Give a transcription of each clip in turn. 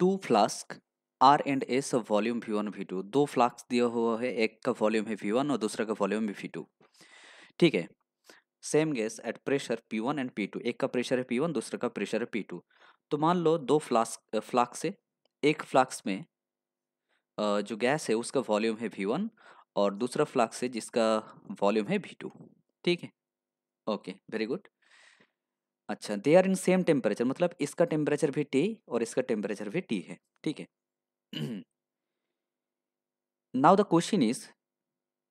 to flask R and S of volume V one V two दो flask दिया हुआ है एक का वॉल्यूम है वी वन और दूसरा का वॉल्यूम है वी टू ठीक है same gas at pressure P one and P two एक का प्रेशर है पी वन दूसरे का प्रेशर है पी टू तो मान लो दो फ्लास्क फ्लास्क से एक फ्लास्क में जो गैस है उसका वॉल्यूम है वी वन और दूसरा फ्लास्क से जिसका वॉल्यूम है वी टू ठीक है ओके वेरी गुड अच्छा they are in same temperature मतलब इसका टेम्परेचर भी टी और इसका टेम्परेचर भी टी है ठीक है now the question is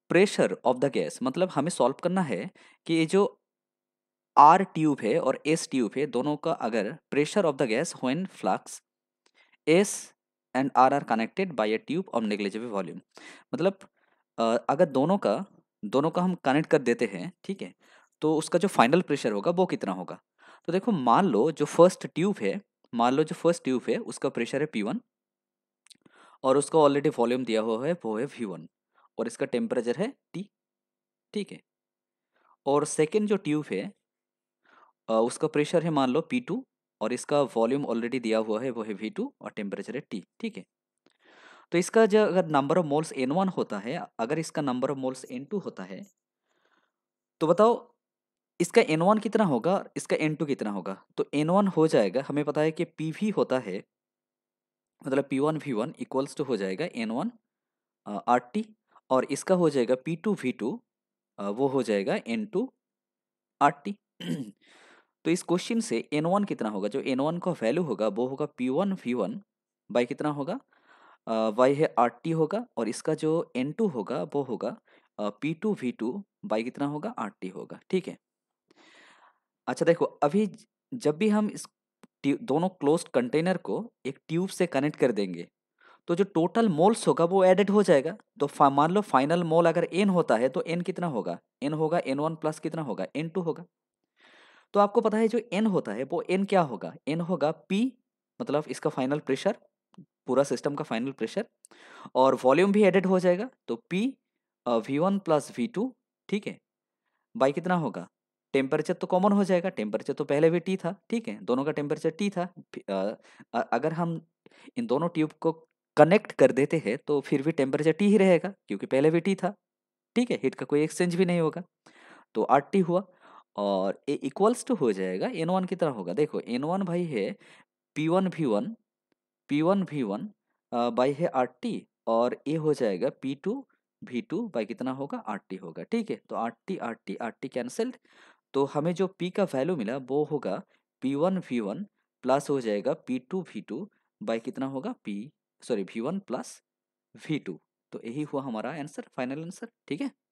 pressure of the gas मतलब हमें सॉल्व करना है कि ये जो आर ट्यूब है और एस ट्यूब है दोनों का अगर pressure of the gas when flasks S and R are connected by a tube of negligible volume मतलब अगर दोनों का दोनों का हम कनेक्ट कर देते हैं ठीक है तो उसका जो फाइनल प्रेशर होगा वो कितना होगा तो देखो मान लो जो फर्स्ट ट्यूब है मान लो जो फर्स्ट ट्यूब है उसका प्रेशर है पी वन और उसका ऑलरेडी वॉल्यूम दिया हुआ है वो है वी वन और इसका टेम्परेचर है टी ठीक है और सेकेंड जो ट्यूब है उसका प्रेशर है मान लो पी टू और इसका वॉल्यूम ऑलरेडी दिया हुआ है वो है वी टू और टेम्परेचर है टी ठीक है तो इसका जो अगर number of moles N one होता है अगर इसका number of moles N two होता है तो बताओ इसका एन वन कितना होगा इसका एन टू कितना होगा तो एन वन हो जाएगा हमें पता है कि पी वी होता है मतलब P one V one equals to हो जाएगा एन वन आर टी और इसका हो जाएगा पी टू वी टू वो हो जाएगा एन टू आर टी तो इस क्वेश्चन से एन वन कितना होगा जो एन वन का वैल्यू होगा वो होगा P one V one by कितना होगा वाई है आर टी होगा और इसका जो एन टू होगा वो होगा P two V two by कितना होगा आर टी होगा ठीक है अच्छा देखो अभी जब भी हम इस दोनों क्लोज कंटेनर को एक ट्यूब से कनेक्ट कर देंगे तो जो टोटल मोल्स होगा वो एडेड हो जाएगा तो फा- मान लो फाइनल मोल अगर एन होता है तो एन कितना होगा एन होगा एन वन प्लस कितना होगा एन टू होगा तो आपको पता है जो एन होता है वो एन क्या होगा एन होगा पी मतलब इसका फाइनल प्रेशर पूरा सिस्टम का फाइनल प्रेशर और वॉल्यूम भी एडेड हो जाएगा तो P V one plus V two ठीक है बाई कितना होगा टेम्परेचर तो कॉमन हो जाएगा टेम्परेचर तो पहले भी टी था ठीक है दोनों का टेम्परेचर टी था अगर हम इन दोनों ट्यूब को कनेक्ट कर देते हैं तो फिर भी टेम्परेचर टी ही रहेगा क्योंकि पहले भी टी था ठीक है हीट का कोई एक्सचेंज भी नहीं होगा तो आर टी हुआ और ए इक्वल्स टू हो जाएगा एन वन की तरह होगा देखो एन वन भाई है P one V one P one V one by है आर टी और ए हो जाएगा P two V two by कितना होगा आर टी होगा ठीक है तो R T R T R T cancelled तो हमें जो पी का वैल्यू मिला वो होगा P one V one plus हो जाएगा P two V two by कितना होगा P sorry V one plus V to तो यही हुआ हमारा आंसर फाइनल आंसर ठीक है